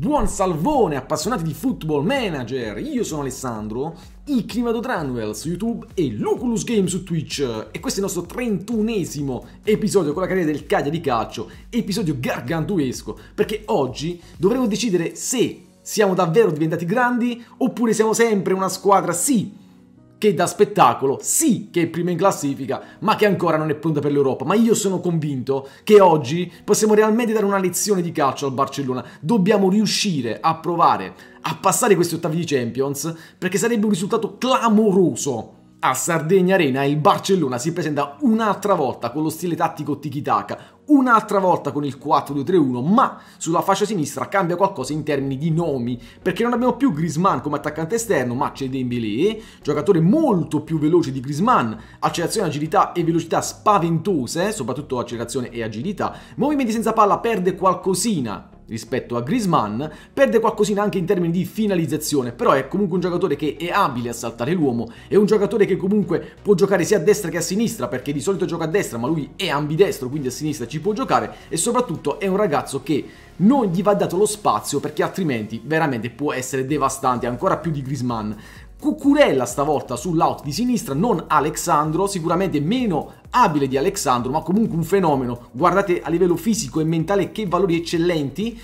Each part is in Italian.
Buon salvone appassionati di Football Manager, io sono Alessandro, il Climato Tranwell su YouTube e Luculus Game su Twitch e questo è il nostro 31esimo episodio con la carriera del Cadia di Calcio, episodio gargantuesco perché oggi dovremo decidere se siamo davvero diventati grandi oppure siamo sempre una squadra sì che da spettacolo sì che è prima in classifica, ma che ancora non è pronta per l'Europa. Ma io sono convinto che oggi possiamo realmente dare una lezione di calcio al Barcellona. Dobbiamo riuscire a provare a passare questi ottavi di Champions, perché sarebbe un risultato clamoroso a Sardegna Arena il Barcellona si presenta un'altra volta con lo stile tattico tiki-taka, un'altra volta con il 4-2-3-1, ma sulla fascia sinistra cambia qualcosa in termini di nomi, perché non abbiamo più Grisman come attaccante esterno, ma c'è Dembélé, giocatore molto più veloce di Grisman, accelerazione, agilità e velocità spaventose, soprattutto accelerazione e agilità, movimenti senza palla perde qualcosina, rispetto a Grisman, perde qualcosina anche in termini di finalizzazione, però è comunque un giocatore che è abile a saltare l'uomo, è un giocatore che comunque può giocare sia a destra che a sinistra, perché di solito gioca a destra, ma lui è ambidestro, quindi a sinistra ci può giocare, e soprattutto è un ragazzo che non gli va dato lo spazio perché altrimenti veramente può essere devastante ancora più di Grisman. Cucurella stavolta sull'out di sinistra, non Alexandro, sicuramente meno abile di Alexandro, ma comunque un fenomeno. Guardate a livello fisico e mentale che valori eccellenti.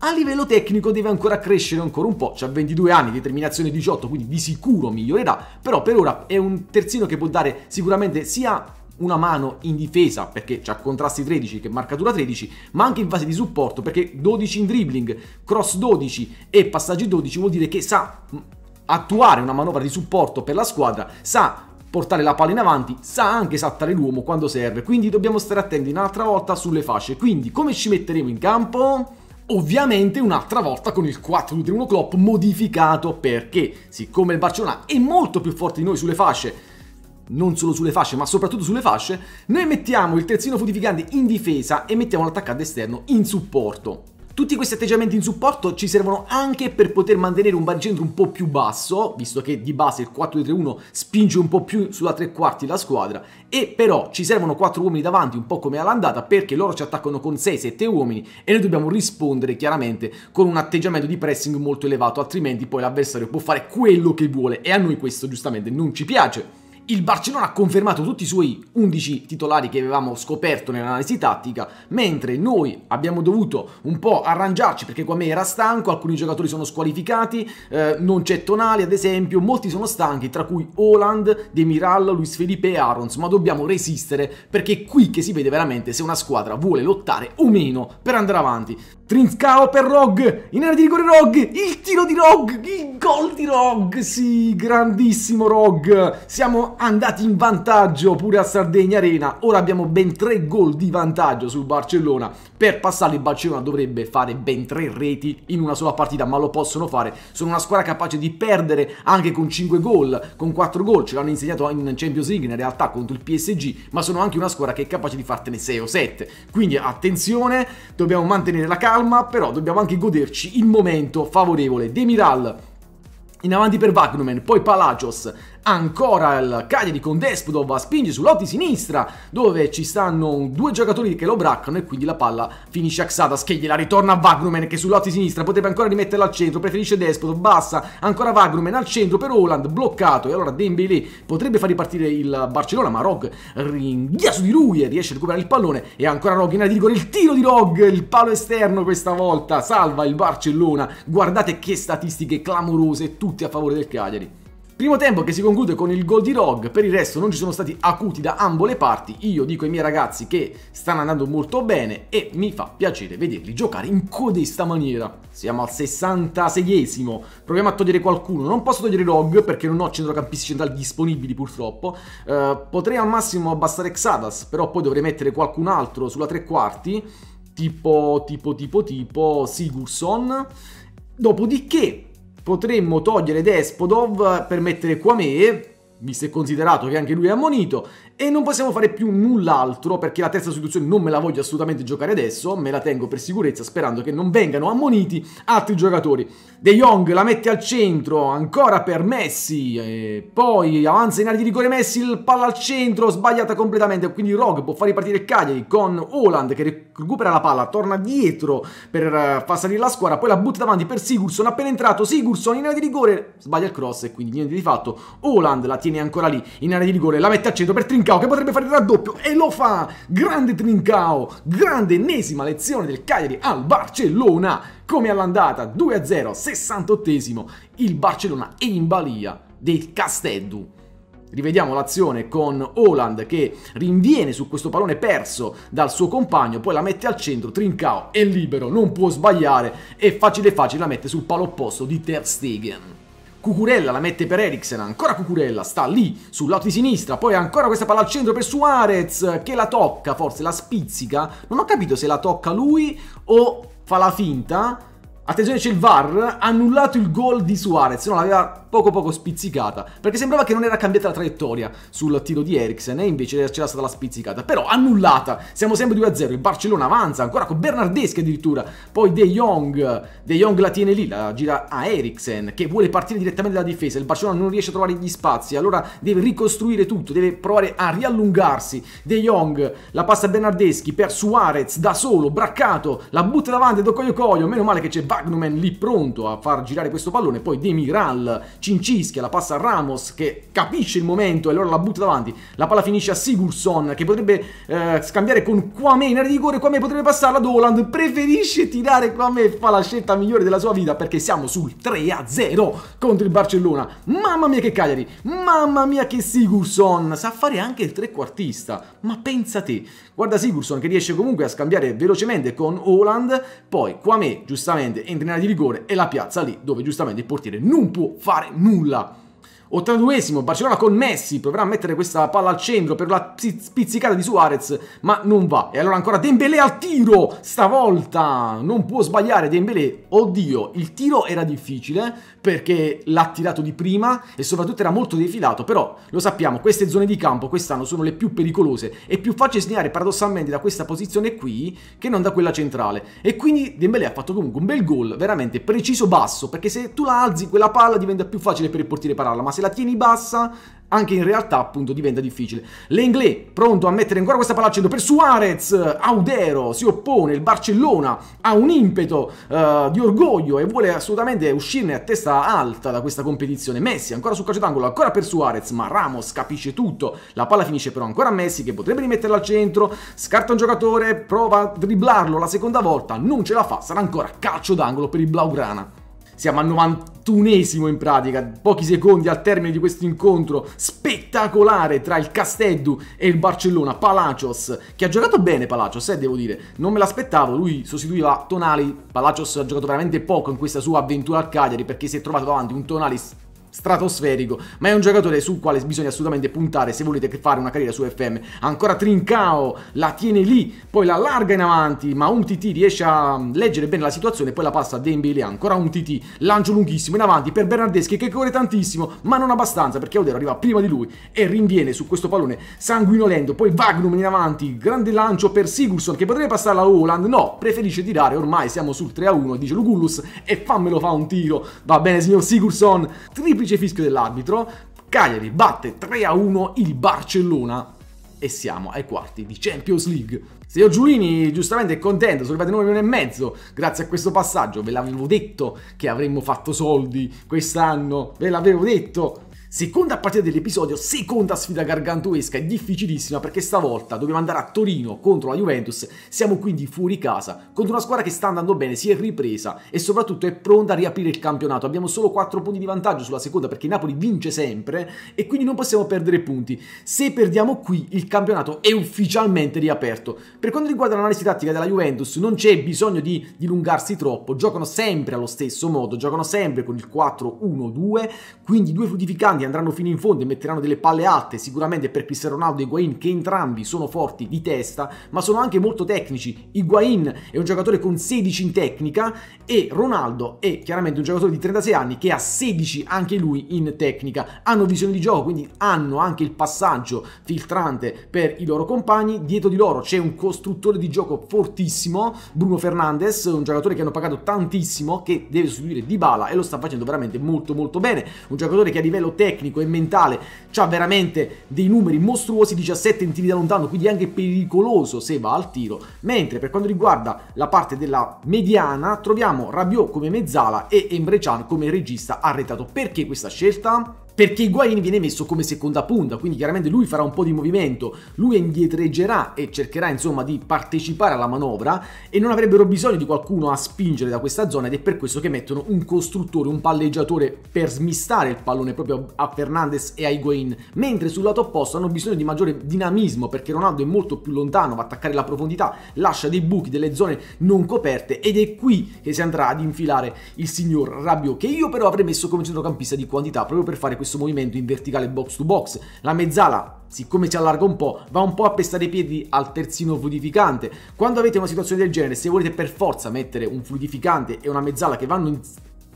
A livello tecnico deve ancora crescere ancora un po', ha 22 anni, determinazione 18, quindi di sicuro migliorerà, però per ora è un terzino che può dare sicuramente sia una mano in difesa perché ha contrasti 13 che marcatura 13 ma anche in fase di supporto perché 12 in dribbling cross 12 e passaggi 12 vuol dire che sa attuare una manovra di supporto per la squadra, sa portare la palla in avanti, sa anche saltare l'uomo quando serve, quindi dobbiamo stare attenti un'altra volta sulle fasce. Quindi come ci metteremo in campo? Ovviamente un'altra volta con il 4-2-1 Klopp modificato perché siccome il Barcellona è molto più forte di noi sulle fasce, non solo sulle fasce ma soprattutto sulle fasce, noi mettiamo il terzino fortificante in difesa e mettiamo l'attaccante esterno in supporto. Tutti questi atteggiamenti in supporto ci servono anche per poter mantenere un baricentro un po' più basso, visto che di base il 4-3-1 spinge un po' più sulla tre quarti la squadra, e però ci servono quattro uomini davanti, un po' come all'andata, perché loro ci attaccano con 6-7 uomini e noi dobbiamo rispondere chiaramente con un atteggiamento di pressing molto elevato, altrimenti poi l'avversario può fare quello che vuole e a noi questo giustamente non ci piace il Barcellona ha confermato tutti i suoi 11 titolari che avevamo scoperto nell'analisi tattica, mentre noi abbiamo dovuto un po' arrangiarci perché Quame era stanco, alcuni giocatori sono squalificati, eh, non c'è Tonali ad esempio, molti sono stanchi, tra cui Holland, Demiral, Luis Felipe e Arons, ma dobbiamo resistere perché è qui che si vede veramente se una squadra vuole lottare o meno per andare avanti. Trinskao per Rog, in area di rigore Rog, il tiro di Rog, il gol di Rog, sì, grandissimo Rog, siamo andati in vantaggio pure a Sardegna Arena, ora abbiamo ben tre gol di vantaggio sul Barcellona, per passare il Barcellona dovrebbe fare ben tre reti in una sola partita, ma lo possono fare, sono una squadra capace di perdere anche con 5 gol, con 4 gol, ce l'hanno insegnato in Champions League in realtà contro il PSG, ma sono anche una squadra che è capace di fartene 6 o 7, quindi attenzione, dobbiamo mantenere la calma, però dobbiamo anche goderci il momento favorevole. Demiral in avanti per Wagnumen, poi Palacios, ancora il Cagliari con a spingere sull'otti sinistra dove ci stanno due giocatori che lo braccano e quindi la palla finisce a Xadas che gliela ritorna a Wagnumen che sull'otti sinistra potrebbe ancora rimetterla al centro preferisce Despotov bassa ancora Wagnumen al centro per Holland bloccato e allora Dembélé potrebbe far ripartire il Barcellona ma Rog ringhia su di lui e riesce a recuperare il pallone e ancora Rog in area di rigore il tiro di Rog il palo esterno questa volta salva il Barcellona guardate che statistiche clamorose tutti a favore del Cagliari Primo tempo che si conclude con il gol di Rog, per il resto non ci sono stati acuti da ambo le parti, io dico ai miei ragazzi che stanno andando molto bene e mi fa piacere vederli giocare in codesta maniera. Siamo al 66esimo, proviamo a togliere qualcuno, non posso togliere Rog perché non ho centrocampisti centrali disponibili purtroppo, uh, potrei al massimo abbassare Exadas, però poi dovrei mettere qualcun altro sulla tre quarti, tipo, tipo, tipo, tipo Sigurdsson, dopodiché potremmo togliere Despodov per mettere Kwame visto e considerato che anche lui è ammonito, e non possiamo fare più null'altro perché la terza sostituzione non me la voglio assolutamente giocare adesso, me la tengo per sicurezza sperando che non vengano ammoniti altri giocatori. De Jong la mette al centro, ancora per Messi, poi avanza in area di rigore Messi, il palla al centro, sbagliata completamente, quindi Rog può far ripartire Cagliari con Holland che recupera la palla, torna dietro per eh, far salire la squadra, poi la butta davanti per Sigurdsson, appena entrato Sigurdsson in area di rigore, sbaglia il cross e quindi niente di fatto, Holland la tiene Marchini ancora lì in area di rigore, la mette a centro per Trincao che potrebbe fare il raddoppio e lo fa. Grande Trincao, grande ennesima lezione del Cagliari al Barcellona. Come all'andata 2-0, 68esimo, il Barcellona è in balia del Casteddu. Rivediamo l'azione con Holland che rinviene su questo pallone perso dal suo compagno, poi la mette al centro, Trincao è libero, non può sbagliare e facile facile la mette sul palo opposto di Ter Stegen. Cucurella la mette per Eriksen, ancora Cucurella, sta lì sul lato di sinistra, poi ancora questa palla al centro per Suarez che la tocca, forse la spizzica, non ho capito se la tocca lui o fa la finta. Attenzione c'è il VAR, annullato il gol di Suarez, non l'aveva poco poco spizzicata, perché sembrava che non era cambiata la traiettoria sul tiro di Eriksen e invece c'era stata la spizzicata, però annullata, siamo sempre 2-0, il Barcellona avanza ancora con Bernardeschi addirittura, poi De Jong, De Jong la tiene lì, la gira a Eriksen che vuole partire direttamente dalla difesa, il Barcellona non riesce a trovare gli spazi, allora deve ricostruire tutto, deve provare a riallungarsi, De Jong la passa a Bernardeschi per Suarez da solo, braccato, la butta davanti do coglio Coglio, meno male che c'è Wagnuman lì pronto a far girare questo pallone, poi De Miral Cincis che la passa a Ramos che capisce il momento e allora la butta davanti. La palla finisce a Sigurdsson che potrebbe eh, scambiare con Kwame in area di rigore. Kwame potrebbe passarla ad Holland. Preferisce tirare Kwame e fa la scelta migliore della sua vita perché siamo sul 3-0 contro il Barcellona. Mamma mia che Cagliari, mamma mia che Sigurdsson sa fare anche il trequartista. Ma pensa te, guarda Sigurdsson che riesce comunque a scambiare velocemente con Holland. Poi Kwame giustamente entra in area di rigore e la piazza lì dove giustamente il portiere non può fare nulla. 82esimo, Barcellona con Messi, proverà a mettere questa palla al centro per la spizzicata di Suarez, ma non va. E allora ancora Dembélé al tiro, stavolta non può sbagliare Dembélé. Oddio, il tiro era difficile perché l'ha tirato di prima e soprattutto era molto defilato, però lo sappiamo, queste zone di campo quest'anno sono le più pericolose e più facile segnare paradossalmente da questa posizione qui che non da quella centrale. E quindi Dembélé ha fatto comunque un bel gol, veramente preciso basso, perché se tu la alzi quella palla diventa più facile per il portiere pararla, ma se se la tieni bassa anche in realtà appunto diventa difficile. L'Englè pronto a mettere ancora questa palla al centro per Suarez, Audero si oppone, il Barcellona ha un impeto uh, di orgoglio e vuole assolutamente uscirne a testa alta da questa competizione. Messi ancora sul calcio d'angolo, ancora per Suarez, ma Ramos capisce tutto, la palla finisce però ancora a Messi che potrebbe rimetterla al centro, scarta un giocatore, prova a dribblarlo la seconda volta, non ce la fa, sarà ancora calcio d'angolo per il Blaugrana. Siamo al 91esimo in pratica, pochi secondi al termine di questo incontro spettacolare tra il Casteddu e il Barcellona. Palacios, che ha giocato bene Palacios, eh, devo dire, non me l'aspettavo, lui sostituiva Tonali, Palacios ha giocato veramente poco in questa sua avventura al Cagliari perché si è trovato davanti un Tonali stratosferico, ma è un giocatore sul quale bisogna assolutamente puntare se volete fare una carriera su FM. Ancora Trincao la tiene lì, poi la larga in avanti, ma un TT riesce a leggere bene la situazione, poi la passa a Dembélé, ancora un TT, lancio lunghissimo in avanti per Bernardeschi che corre tantissimo, ma non abbastanza perché Odero arriva prima di lui e rinviene su questo pallone sanguinolento, poi Vagnum in avanti, grande lancio per Sigurdsson che potrebbe passare a Holland, no, preferisce tirare, ormai siamo sul 3-1, dice Lugullus e fammelo fa un tiro, va bene signor Sigurdsson, triple semplice fischio dell'arbitro, Cagliari batte 3-1 il Barcellona e siamo ai quarti di Champions League. Seo Giulini giustamente è contento, sono arrivati 9 milioni e mezzo grazie a questo passaggio, ve l'avevo detto che avremmo fatto soldi quest'anno, ve l'avevo detto, Seconda partita dell'episodio, seconda sfida gargantuesca e difficilissima perché stavolta dobbiamo andare a Torino contro la Juventus, siamo quindi fuori casa contro una squadra che sta andando bene, si è ripresa e soprattutto è pronta a riaprire il campionato. Abbiamo solo 4 punti di vantaggio sulla seconda perché Napoli vince sempre e quindi non possiamo perdere punti. Se perdiamo qui il campionato è ufficialmente riaperto. Per quanto riguarda l'analisi tattica della Juventus non c'è bisogno di dilungarsi troppo, giocano sempre allo stesso modo, giocano sempre con il 4-1-2, quindi due fluidificanti grandi andranno fino in fondo e metteranno delle palle alte sicuramente per Cristiano Ronaldo e Higuain che entrambi sono forti di testa ma sono anche molto tecnici Higuain è un giocatore con 16 in tecnica e Ronaldo è chiaramente un giocatore di 36 anni che ha 16 anche lui in tecnica hanno visione di gioco quindi hanno anche il passaggio filtrante per i loro compagni dietro di loro c'è un costruttore di gioco fortissimo Bruno Fernandes un giocatore che hanno pagato tantissimo che deve sostituire Dybala e lo sta facendo veramente molto molto bene un giocatore che a livello tecnico tecnico e mentale, ha veramente dei numeri mostruosi, 17 in tiri da lontano, quindi anche pericoloso se va al tiro, mentre per quanto riguarda la parte della mediana troviamo Rabiot come mezzala e Embrecian come regista arretrato. Perché questa scelta? perché Higuain viene messo come seconda punta, quindi chiaramente lui farà un po' di movimento, lui indietreggerà e cercherà insomma di partecipare alla manovra e non avrebbero bisogno di qualcuno a spingere da questa zona ed è per questo che mettono un costruttore, un palleggiatore per smistare il pallone proprio a Fernandez e a Higuain, mentre sul lato opposto hanno bisogno di maggiore dinamismo perché Ronaldo è molto più lontano, va a attaccare la profondità, lascia dei buchi, delle zone non coperte ed è qui che si andrà ad infilare il signor Rabiot che io però avrei messo come centrocampista di quantità proprio per fare questo movimento in verticale box to box. La mezzala siccome si allarga un po', va un po' a pestare i piedi al terzino fluidificante. Quando avete una situazione del genere, se volete per forza mettere un fluidificante e una mezzala che vanno in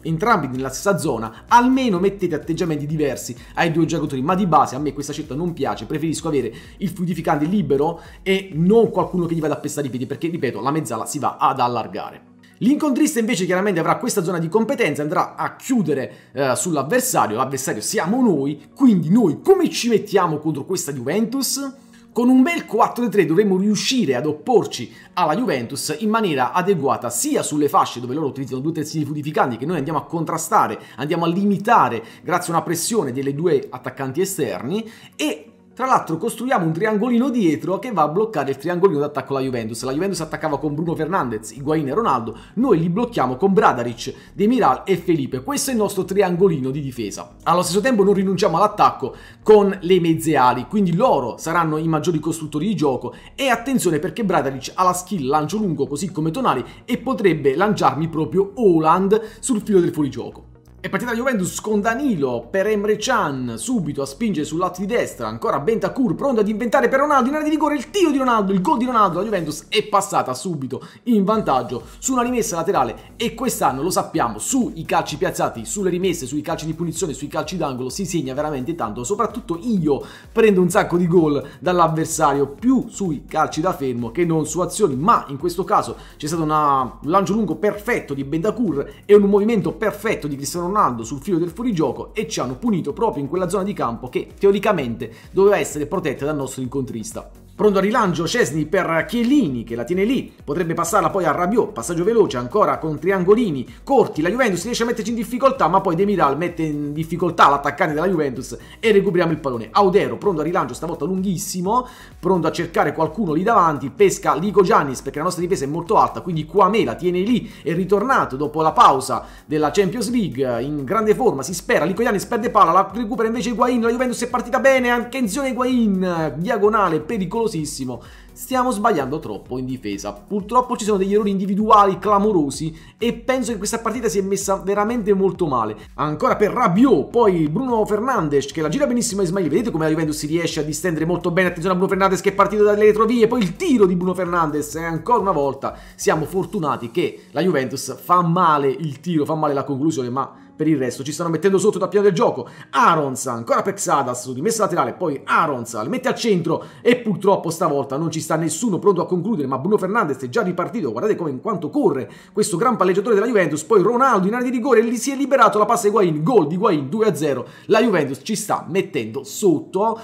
entrambi nella stessa zona, almeno mettete atteggiamenti diversi ai due giocatori, ma di base a me questa scelta non piace, preferisco avere il fluidificante libero e non qualcuno che gli vada a pestare i piedi, perché ripeto, la mezzala si va ad allargare. L'incontrista invece chiaramente avrà questa zona di competenza, andrà a chiudere eh, sull'avversario, l'avversario siamo noi, quindi noi come ci mettiamo contro questa Juventus? Con un bel 4-3 dovremmo riuscire ad opporci alla Juventus in maniera adeguata sia sulle fasce dove loro utilizzano due terzini fluidificanti che noi andiamo a contrastare, andiamo a limitare grazie a una pressione delle due attaccanti esterni e tra l'altro costruiamo un triangolino dietro che va a bloccare il triangolino d'attacco alla Juventus. La Juventus attaccava con Bruno Fernandez, Higuain e Ronaldo, noi li blocchiamo con Bradaric, Demiral e Felipe. Questo è il nostro triangolino di difesa. Allo stesso tempo non rinunciamo all'attacco con le mezze ali, quindi loro saranno i maggiori costruttori di gioco e attenzione perché Bradaric ha la skill lancio lungo così come Tonali e potrebbe lanciarmi proprio Holland sul filo del fuorigioco. È partita la Juventus con Danilo per Emre Can, subito a spingere sul lato di destra, ancora Bentacur pronto ad inventare per Ronaldo in area di rigore il tiro di Ronaldo, il gol di Ronaldo, la Juventus è passata subito in vantaggio su una rimessa laterale e quest'anno lo sappiamo, sui calci piazzati, sulle rimesse, sui calci di punizione, sui calci d'angolo si segna veramente tanto, soprattutto io prendo un sacco di gol dall'avversario più sui calci da fermo che non su azioni, ma in questo caso c'è stato una... un lancio lungo perfetto di Bentacur e un movimento perfetto di Cristiano Ronaldo Ronaldo sul filo del fuorigioco e ci hanno punito proprio in quella zona di campo che teoricamente doveva essere protetta dal nostro incontrista. Pronto a rilancio Cesni per Chiellini che la tiene lì, potrebbe passarla poi a Rabiot, passaggio veloce ancora con triangolini corti, la Juventus riesce a metterci in difficoltà ma poi Demiral mette in difficoltà l'attaccante della Juventus e recuperiamo il pallone. Audero pronto a rilancio stavolta lunghissimo, pronto a cercare qualcuno lì davanti, pesca Lico Giannis perché la nostra difesa è molto alta quindi Kwame la tiene lì, è ritornato dopo la pausa della Champions League in grande forma, si spera, Lico Giannis perde palla, la recupera invece Higuain, la Juventus è partita bene, anche attenzione Higuain, diagonale pericoloso pericolosissimo. Stiamo sbagliando troppo in difesa. Purtroppo ci sono degli errori individuali clamorosi e penso che questa partita si è messa veramente molto male. Ancora per Rabiot, poi Bruno Fernandes che la gira benissimo a Ismail. Vedete come la Juventus si riesce a distendere molto bene. Attenzione a Bruno Fernandes che è partito dalle retrovie, poi il tiro di Bruno Fernandes e eh, ancora una volta siamo fortunati che la Juventus fa male il tiro, fa male la conclusione, ma per il resto ci stanno mettendo sotto da piano del gioco. Arons ancora Pexadas, su rimessa laterale, poi Arons le mette al centro e purtroppo stavolta non ci sta nessuno pronto a concludere, ma Bruno Fernandes è già ripartito, guardate come in quanto corre questo gran palleggiatore della Juventus, poi Ronaldo in area di rigore e lì si è liberato la passa Higuain, gol di Higuain 2-0, la Juventus ci sta mettendo sotto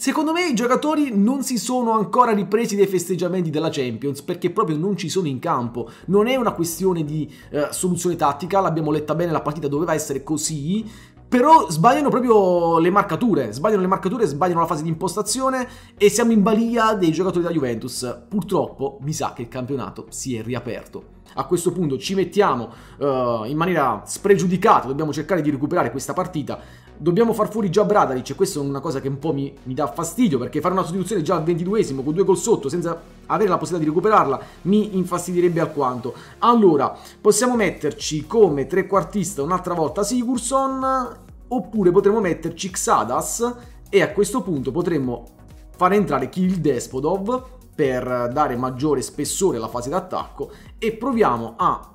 Secondo me i giocatori non si sono ancora ripresi dai festeggiamenti della Champions perché proprio non ci sono in campo. Non è una questione di eh, soluzione tattica, l'abbiamo letta bene, la partita doveva essere così. Però sbagliano proprio le marcature, sbagliano le marcature, sbagliano la fase di impostazione e siamo in balia dei giocatori della Juventus. Purtroppo mi sa che il campionato si è riaperto. A questo punto ci mettiamo uh, in maniera spregiudicata, dobbiamo cercare di recuperare questa partita dobbiamo far fuori già Bradalic e questa è una cosa che un po' mi, mi dà fastidio perché fare una sostituzione già al 22esimo con due gol sotto senza avere la possibilità di recuperarla mi infastidirebbe alquanto. Allora, possiamo metterci come trequartista un'altra volta Sigurson oppure potremmo metterci Xadas e a questo punto potremmo far entrare Kill Despodov per dare maggiore spessore alla fase d'attacco e proviamo a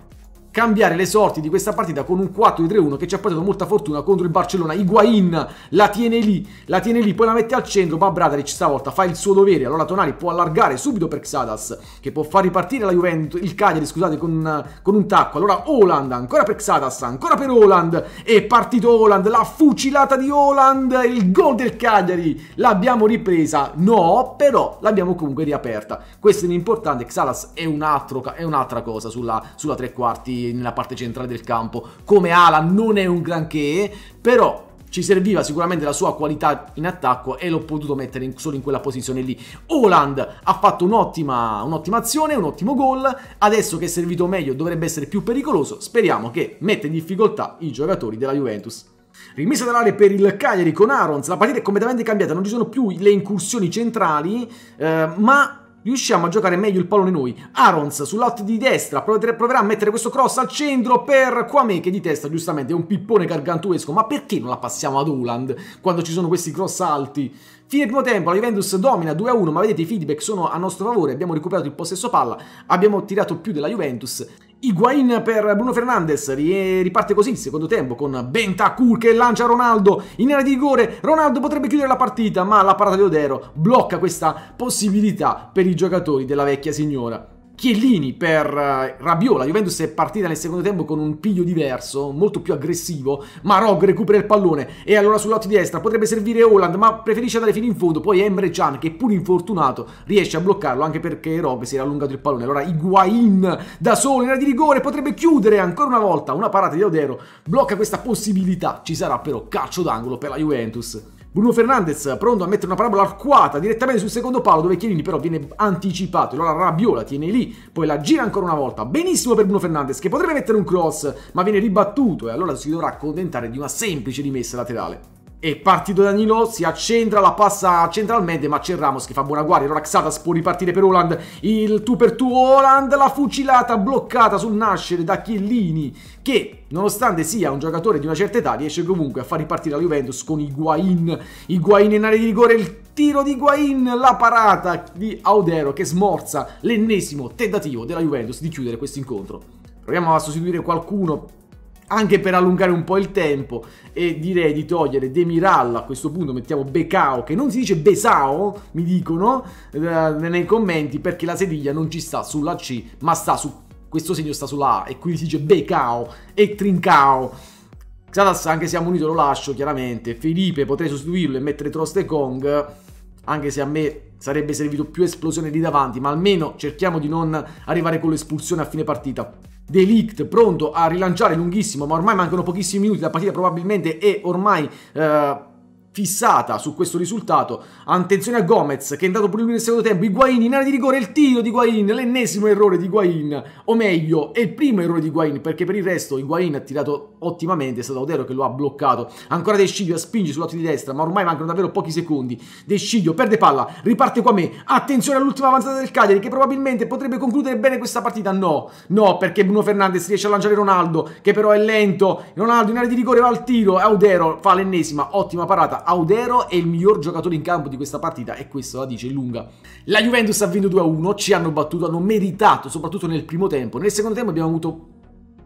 cambiare le sorti di questa partita con un 4-3-1 che ci ha portato molta fortuna contro il Barcellona. Higuain la tiene lì, la tiene lì, poi la mette al centro, ma Bradaric stavolta fa il suo dovere. Allora Tonali può allargare subito per Xadas, che può far ripartire la Juventus, il Cagliari, scusate, con, con un tacco. Allora Oland, ancora per Xadas, ancora per Oland. È partito Oland, la fucilata di Oland, il gol del Cagliari. L'abbiamo ripresa? No, però l'abbiamo comunque riaperta. Questo è importante, Xadas è, un altro, è un'altra cosa sulla, sulla tre quarti nella parte centrale del campo. Come ala non è un granché, però ci serviva sicuramente la sua qualità in attacco e l'ho potuto mettere in, solo in quella posizione lì. Oland ha fatto un'ottima, un'ottima azione, un ottimo gol, adesso che è servito meglio dovrebbe essere più pericoloso, speriamo che metta in difficoltà i giocatori della Juventus. Rimessa dall'area per il Cagliari con Arons, la partita è completamente cambiata, non ci sono più le incursioni centrali, eh, ma riusciamo a giocare meglio il pallone noi. Arons sull'out di destra proverà a mettere questo cross al centro per Kwame che di testa giustamente è un pippone gargantuesco, ma perché non la passiamo ad Uland quando ci sono questi cross alti? Fine primo tempo, la Juventus domina 2-1, ma vedete i feedback sono a nostro favore, abbiamo recuperato il possesso palla, abbiamo tirato più della Juventus Higuain per Bruno Fernandes, riparte così il secondo tempo con Bentacur che lancia Ronaldo in area di rigore, Ronaldo potrebbe chiudere la partita ma la parata di Odero blocca questa possibilità per i giocatori della vecchia signora. Chiellini per uh, la Juventus è partita nel secondo tempo con un piglio diverso, molto più aggressivo, ma Rog recupera il pallone e allora sul lato di destra potrebbe servire Holland, ma preferisce andare fino in fondo, poi Emre Can che pur infortunato riesce a bloccarlo anche perché Rog si era allungato il pallone, allora Iguain da solo in area di rigore potrebbe chiudere ancora una volta, una parata di Odero blocca questa possibilità, ci sarà però calcio d'angolo per la Juventus. Bruno Fernandez pronto a mettere una parabola arcuata direttamente sul secondo palo dove Chiellini però viene anticipato. e Allora Rabbiola tiene lì, poi la gira ancora una volta. Benissimo per Bruno Fernandez che potrebbe mettere un cross ma viene ribattuto e allora si dovrà accontentare di una semplice rimessa laterale. E partito Danilo, si accentra, la passa centralmente, ma c'è Ramos che fa buona guardia. Allora Xatas può ripartire per Holland, il tu per tu Holland, la fucilata bloccata sul nascere da Chiellini, che Nonostante sia un giocatore di una certa età, riesce comunque a far ripartire la Juventus con Higuain. Higuain in area di rigore, il tiro di Higuain, la parata di Audero che smorza l'ennesimo tentativo della Juventus di chiudere questo incontro. Proviamo a sostituire qualcuno anche per allungare un po' il tempo e direi di togliere Demiral a questo punto mettiamo Becao che non si dice Besao mi dicono eh, nei commenti perché la sediglia non ci sta sulla C ma sta su questo segno sta sulla A e quindi si dice Becao e Trincao. Xatas anche se ha munito lo lascio chiaramente, Felipe potrei sostituirlo e mettere Trost e Kong, anche se a me sarebbe servito più esplosione lì davanti, ma almeno cerchiamo di non arrivare con l'espulsione a fine partita. Delict pronto a rilanciare lunghissimo, ma ormai mancano pochissimi minuti, la partita probabilmente è ormai... Eh, fissata su questo risultato. Attenzione a Gomez che è andato pure lui nel secondo tempo. Higuain in area di rigore, il tiro di Higuain, l'ennesimo errore di Higuain, o meglio, è il primo errore di Higuain perché per il resto Higuain ha tirato ottimamente, è stato Audero che lo ha bloccato. Ancora De Sciglio spingi sul lato di destra, ma ormai mancano davvero pochi secondi. De Sciglio perde palla, riparte qua me. Attenzione all'ultima avanzata del Cagliari che probabilmente potrebbe concludere bene questa partita. No, no, perché Bruno Fernandes riesce a lanciare Ronaldo, che però è lento. Ronaldo in area di rigore va al tiro. Audero fa l'ennesima, ottima parata. Audero è il miglior giocatore in campo di questa partita e questo la dice lunga. La Juventus ha vinto 2-1, ci hanno battuto, hanno meritato, soprattutto nel primo tempo. Nel secondo tempo abbiamo avuto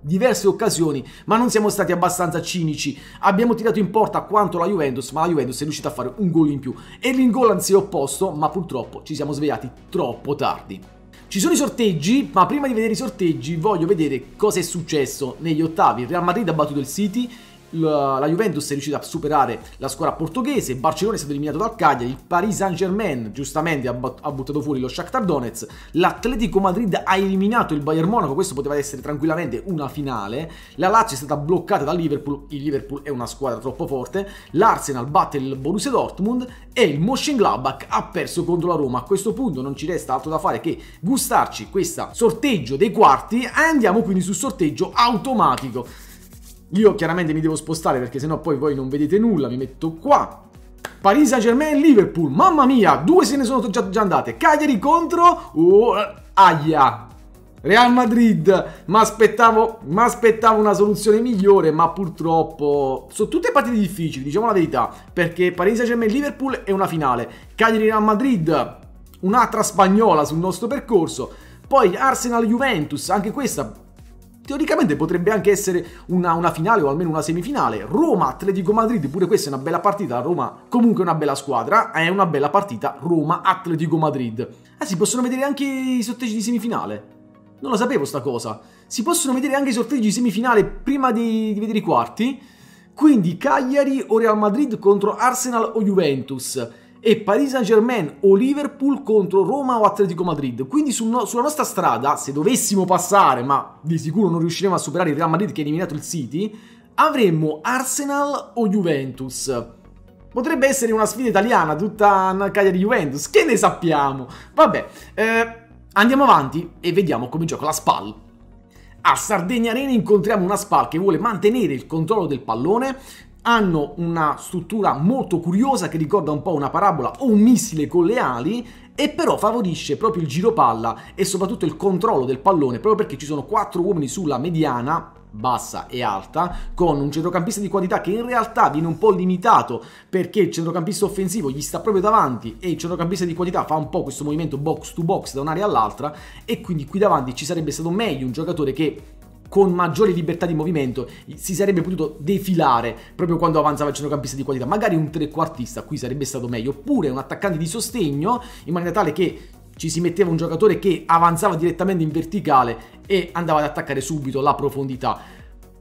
diverse occasioni, ma non siamo stati abbastanza cinici. Abbiamo tirato in porta quanto la Juventus, ma la Juventus è riuscita a fare un gol in più. E l'ingolan si è opposto, ma purtroppo ci siamo svegliati troppo tardi. Ci sono i sorteggi, ma prima di vedere i sorteggi voglio vedere cosa è successo negli ottavi. Il Real Madrid ha battuto il City, la Juventus è riuscita a superare la squadra portoghese, Barcellona è stato eliminato dal Cagliari, il Paris Saint-Germain giustamente ha, buttato fuori lo Shakhtar Donetsk, l'Atletico Madrid ha eliminato il Bayern Monaco, questo poteva essere tranquillamente una finale, la Lazio è stata bloccata dal Liverpool, il Liverpool è una squadra troppo forte, l'Arsenal batte il Borussia Dortmund e il Mönchengladbach ha perso contro la Roma. A questo punto non ci resta altro da fare che gustarci questo sorteggio dei quarti e andiamo quindi sul sorteggio automatico. Io chiaramente mi devo spostare perché sennò poi voi non vedete nulla, mi metto qua. Paris Saint Germain e Liverpool, mamma mia, due se ne sono già, già andate. Cagliari contro... Uh, aia, Real Madrid, mi aspettavo una soluzione migliore, ma purtroppo sono tutte partite difficili, diciamo la verità, perché Paris Saint-Germain Liverpool è una finale, Cagliari Real Madrid, un'altra spagnola sul nostro percorso, poi Arsenal Juventus, anche questa teoricamente potrebbe anche essere una, una finale o almeno una semifinale. Roma-Atletico Madrid, pure questa è una bella partita, Roma comunque è una bella squadra, è una bella partita Roma-Atletico Madrid. Ah, eh si possono vedere anche i sorteggi di semifinale. Non lo sapevo sta cosa. Si possono vedere anche i sorteggi di semifinale prima di, di vedere i quarti. Quindi Cagliari o Real Madrid contro Arsenal o Juventus e Paris Saint Germain o Liverpool contro Roma o Atletico Madrid. Quindi sul no sulla nostra strada, se dovessimo passare, ma di sicuro non riusciremo a superare il Real Madrid che ha eliminato il City, avremmo Arsenal o Juventus. Potrebbe essere una sfida italiana, tutta una caglia di Juventus, che ne sappiamo? Vabbè, eh, andiamo avanti e vediamo come gioca la SPAL. A Sardegna Arena incontriamo una SPAL che vuole mantenere il controllo del pallone, hanno una struttura molto curiosa che ricorda un po' una parabola o un missile con le ali e però favorisce proprio il giro palla e soprattutto il controllo del pallone proprio perché ci sono quattro uomini sulla mediana bassa e alta, con un centrocampista di qualità che in realtà viene un po' limitato perché il centrocampista offensivo gli sta proprio davanti e il centrocampista di qualità fa un po' questo movimento box to box da un'area all'altra e quindi qui davanti ci sarebbe stato meglio un giocatore che con maggiore libertà di movimento si sarebbe potuto defilare proprio quando avanzava il centrocampista di qualità. Magari un trequartista qui sarebbe stato meglio, oppure un attaccante di sostegno in maniera tale che ci si metteva un giocatore che avanzava direttamente in verticale e andava ad attaccare subito la profondità.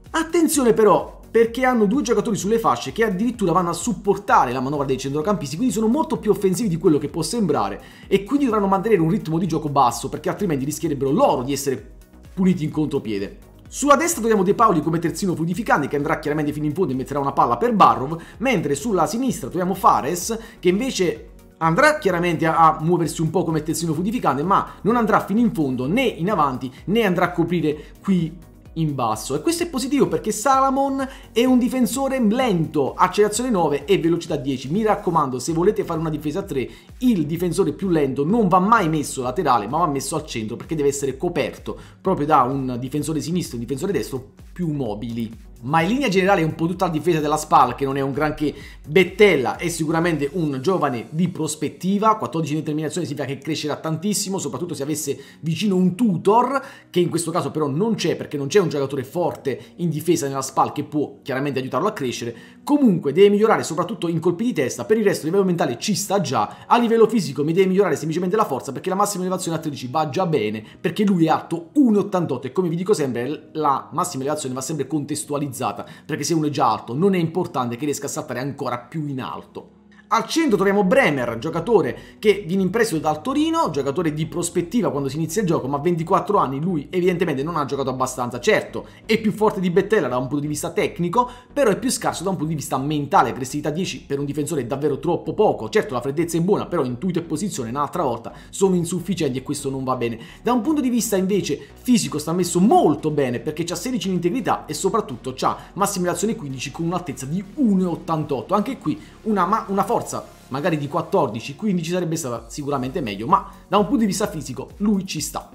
Attenzione però perché hanno due giocatori sulle fasce che addirittura vanno a supportare la manovra dei centrocampisti, quindi sono molto più offensivi di quello che può sembrare e quindi dovranno mantenere un ritmo di gioco basso perché altrimenti rischierebbero loro di essere puniti in contropiede. Sulla destra troviamo De Paoli come terzino fluidificante che andrà chiaramente fino in fondo e metterà una palla per Barrov, mentre sulla sinistra troviamo Fares che invece andrà chiaramente a, muoversi un po' come terzino fluidificante, ma non andrà fino in fondo né in avanti né andrà a coprire qui in basso e questo è positivo perché Salamon è un difensore lento, accelerazione 9 e velocità 10. Mi raccomando, se volete fare una difesa a 3, il difensore più lento non va mai messo laterale, ma va messo al centro perché deve essere coperto proprio da un difensore sinistro e un difensore destro più mobili ma in linea generale un po' tutta la difesa della SPAL che non è un granché Bettella è sicuramente un giovane di prospettiva 14 in determinazione significa che crescerà tantissimo soprattutto se avesse vicino un tutor che in questo caso però non c'è perché non c'è un giocatore forte in difesa nella SPAL che può chiaramente aiutarlo a crescere comunque deve migliorare soprattutto in colpi di testa per il resto a livello mentale ci sta già a livello fisico mi deve migliorare semplicemente la forza perché la massima elevazione a 13 va già bene perché lui è alto 1,88 e come vi dico sempre la massima elevazione va sempre contestualizzata attualizzata, perché se uno è già alto non è importante che riesca a saltare ancora più in alto. Al centro troviamo Bremer, giocatore che viene in prestito dal Torino, giocatore di prospettiva quando si inizia il gioco, ma a 24 anni lui evidentemente non ha giocato abbastanza. Certo, è più forte di Bettella da un punto di vista tecnico, però è più scarso da un punto di vista mentale. Prestità 10 per un difensore è davvero troppo poco. Certo, la freddezza è buona, però intuito e posizione un'altra volta sono insufficienti e questo non va bene. Da un punto di vista invece fisico sta messo molto bene perché ha 16 in integrità e soprattutto ha massimilazione 15 con un'altezza di 1,88. Anche qui una, una forza forza magari di 14-15 sarebbe stata sicuramente meglio, ma da un punto di vista fisico lui ci sta.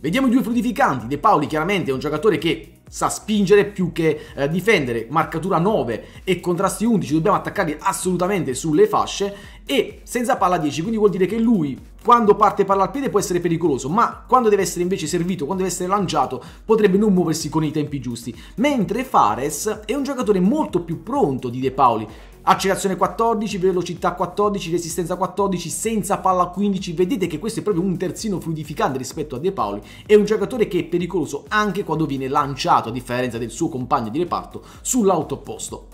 Vediamo i due frutificanti, De Paoli chiaramente è un giocatore che sa spingere più che eh, difendere, marcatura 9 e contrasti 11, dobbiamo attaccarli assolutamente sulle fasce e senza palla 10, quindi vuol dire che lui quando parte palla al piede può essere pericoloso, ma quando deve essere invece servito, quando deve essere lanciato, potrebbe non muoversi con i tempi giusti. Mentre Fares è un giocatore molto più pronto di De Paoli, accelerazione 14, velocità 14, resistenza 14, senza palla 15, vedete che questo è proprio un terzino fluidificante rispetto a De Paoli, è un giocatore che è pericoloso anche quando viene lanciato, a differenza del suo compagno di reparto, sull'auto opposto.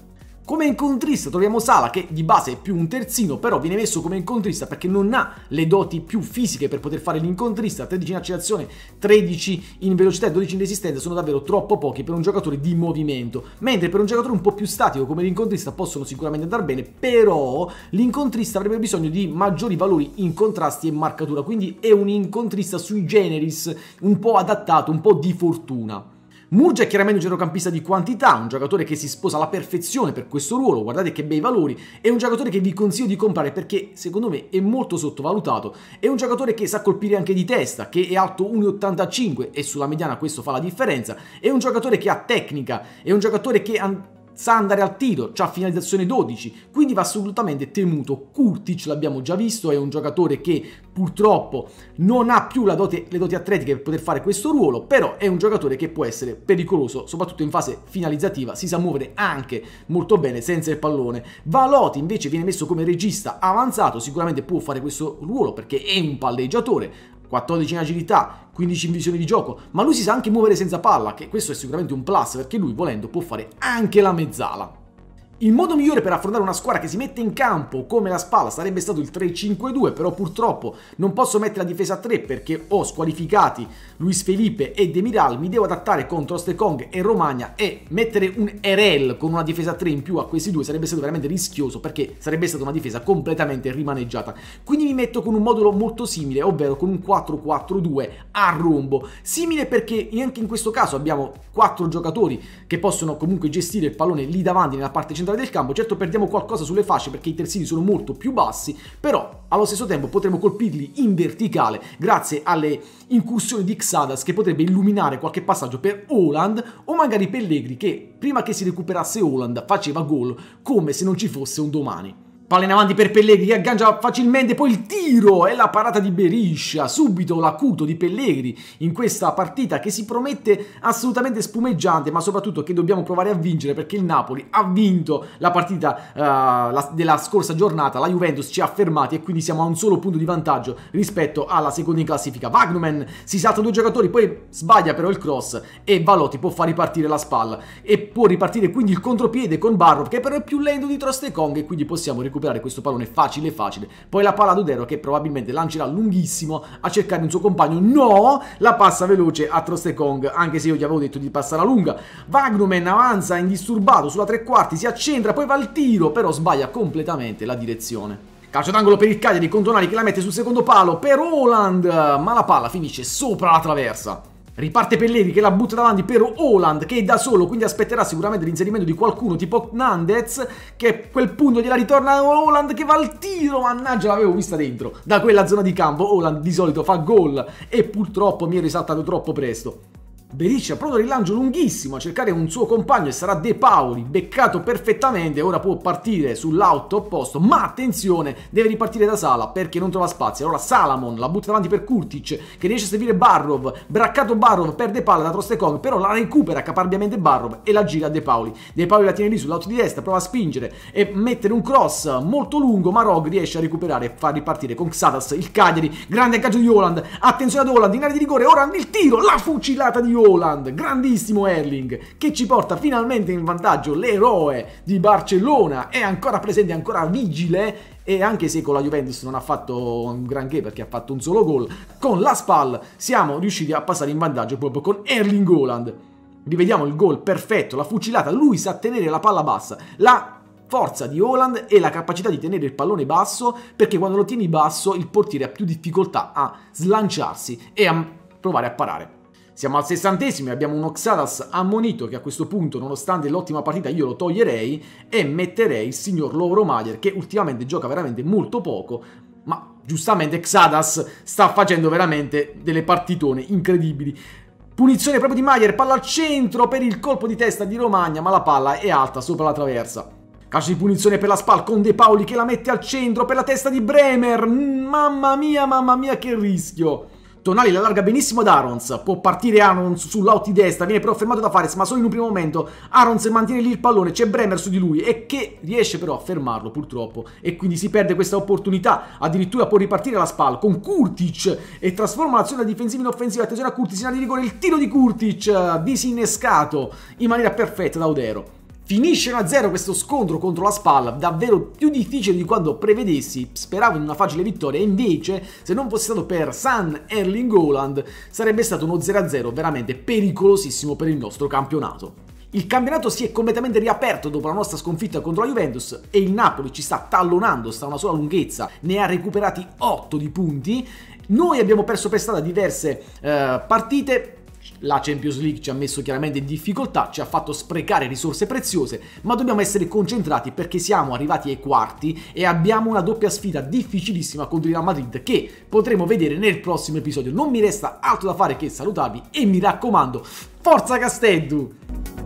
Come incontrista troviamo Sala che di base è più un terzino, però viene messo come incontrista perché non ha le doti più fisiche per poter fare l'incontrista, 13 in accelerazione, 13 in velocità e 12 in resistenza sono davvero troppo pochi per un giocatore di movimento, mentre per un giocatore un po' più statico come l'incontrista possono sicuramente andare bene, però l'incontrista avrebbe bisogno di maggiori valori in contrasti e marcatura, quindi è un incontrista sui generis un po' adattato, un po' di fortuna. Murgia è chiaramente un centrocampista di quantità, un giocatore che si sposa alla perfezione per questo ruolo, guardate che bei valori, è un giocatore che vi consiglio di comprare perché secondo me è molto sottovalutato, è un giocatore che sa colpire anche di testa, che è alto 1,85 e sulla mediana questo fa la differenza, è un giocatore che ha tecnica, è un giocatore che sa andare al tiro, ha finalizzazione 12, quindi va assolutamente temuto. Kurtic l'abbiamo già visto, è un giocatore che purtroppo non ha più dote, le doti atletiche per poter fare questo ruolo, però è un giocatore che può essere pericoloso, soprattutto in fase finalizzativa, si sa muovere anche molto bene senza il pallone. Valoti invece viene messo come regista avanzato, sicuramente può fare questo ruolo perché è un palleggiatore, 14 in agilità, 15 in visione di gioco, ma lui si sa anche muovere senza palla, che questo è sicuramente un plus perché lui volendo può fare anche la mezzala. Il modo migliore per affrontare una squadra che si mette in campo come la Spalla sarebbe stato il 3-5-2, però purtroppo non posso mettere la difesa a 3 perché ho squalificati Luis Felipe e Demiral, mi devo adattare contro Ostecong e Romagna e mettere un Erel con una difesa a 3 in più a questi due sarebbe stato veramente rischioso perché sarebbe stata una difesa completamente rimaneggiata. Quindi mi metto con un modulo molto simile, ovvero con un 4-4-2 a rombo. Simile perché anche in questo caso abbiamo 4 giocatori che possono comunque gestire il pallone lì davanti nella parte centrale centrale del campo. Certo perdiamo qualcosa sulle fasce perché i terzini sono molto più bassi, però allo stesso tempo potremo colpirli in verticale grazie alle incursioni di Xadas che potrebbe illuminare qualche passaggio per Holland o magari Pellegri che prima che si recuperasse Holland faceva gol come se non ci fosse un domani palla in avanti per Pellegrini che aggancia facilmente, poi il tiro e la parata di Beriscia, subito l'acuto di Pellegrini in questa partita che si promette assolutamente spumeggiante ma soprattutto che dobbiamo provare a vincere perché il Napoli ha vinto la partita uh, la, della scorsa giornata, la Juventus ci ha fermati e quindi siamo a un solo punto di vantaggio rispetto alla seconda in classifica. Wagnuman si salta due giocatori, poi sbaglia però il cross e Valotti può far ripartire la spalla e può ripartire quindi il contropiede con Barro che però è più lento di Trostecong e quindi possiamo recuperare recuperare questo pallone facile facile. Poi la palla ad Udero che probabilmente lancerà lunghissimo a cercare un suo compagno. No! La passa veloce a Trostekong, anche se io gli avevo detto di passare a lunga. Wagnumen avanza indisturbato sulla tre quarti, si accentra, poi va al tiro, però sbaglia completamente la direzione. Calcio d'angolo per il Cagliari, Contonari che la mette sul secondo palo per Oland, ma la palla finisce sopra la traversa. Riparte Pellegrini che la butta davanti per Oland che è da solo, quindi aspetterà sicuramente l'inserimento di qualcuno tipo Nandez che a quel punto gliela ritorna Oland che va al tiro, mannaggia l'avevo vista dentro. Da quella zona di campo Oland di solito fa gol e purtroppo mi è risaltato troppo presto. Beriscia ha provato il lancio lunghissimo a cercare un suo compagno e sarà De Paoli, beccato perfettamente, ora può partire sull'auto opposto, ma attenzione, deve ripartire da Sala perché non trova spazio, allora Salamon la butta davanti per Kurtic che riesce a servire Barrov, braccato Barrov, perde palla da Trostecon, però la recupera caparbiamente Barrov e la gira a De Paoli, De Paoli la tiene lì sull'auto di destra, prova a spingere e mettere un cross molto lungo, ma Rog riesce a recuperare e fa ripartire con Xatas il Cagliari, grande aggaggio di Holland, attenzione ad Holland in area di rigore, ora il tiro, la fucilata di Holland Haaland, grandissimo Erling, che ci porta finalmente in vantaggio l'eroe di Barcellona, è ancora presente, ancora vigile e anche se con la Juventus non ha fatto un granché perché ha fatto un solo gol, con la SPAL siamo riusciti a passare in vantaggio proprio con Erling Haaland. Rivediamo il gol perfetto, la fucilata, lui sa tenere la palla bassa, la forza di Holland e la capacità di tenere il pallone basso perché quando lo tieni basso il portiere ha più difficoltà a slanciarsi e a provare a parare. Siamo al sessantesimo e abbiamo un Oxalas ammonito che a questo punto, nonostante l'ottima partita, io lo toglierei e metterei il signor Loro Loromayer che ultimamente gioca veramente molto poco, ma giustamente Xadas sta facendo veramente delle partitone incredibili. Punizione proprio di Maier, palla al centro per il colpo di testa di Romagna, ma la palla è alta sopra la traversa. Calcio di punizione per la Spal con De Paoli che la mette al centro per la testa di Bremer. Mm, mamma mia, mamma mia, che rischio! Tonali la larga benissimo ad Arons, può partire Arons sull'out di destra, viene però fermato da Fares ma solo in un primo momento, Arons mantiene lì il pallone, c'è Bremer su di lui e che riesce però a fermarlo purtroppo e quindi si perde questa opportunità, addirittura può ripartire la SPAL con Kurtic e trasforma l'azione da difensiva in offensiva, attenzione a Kurtic in di rigore, il tiro di Kurtic disinnescato in maniera perfetta da Odero. Finisce 1-0 questo scontro contro la spalla, davvero più difficile di quanto prevedessi, speravo in una facile vittoria, invece se non fosse stato per San Erling Haaland sarebbe stato uno 0-0 veramente pericolosissimo per il nostro campionato. Il campionato si è completamente riaperto dopo la nostra sconfitta contro la Juventus e il Napoli ci sta tallonando, sta una sola lunghezza, ne ha recuperati 8 di punti. Noi abbiamo perso per strada diverse eh, partite, la Champions League ci ha messo chiaramente in difficoltà, ci ha fatto sprecare risorse preziose, ma dobbiamo essere concentrati perché siamo arrivati ai quarti e abbiamo una doppia sfida difficilissima contro il Real Madrid che potremo vedere nel prossimo episodio. Non mi resta altro da fare che salutarvi e mi raccomando, forza Casteddu!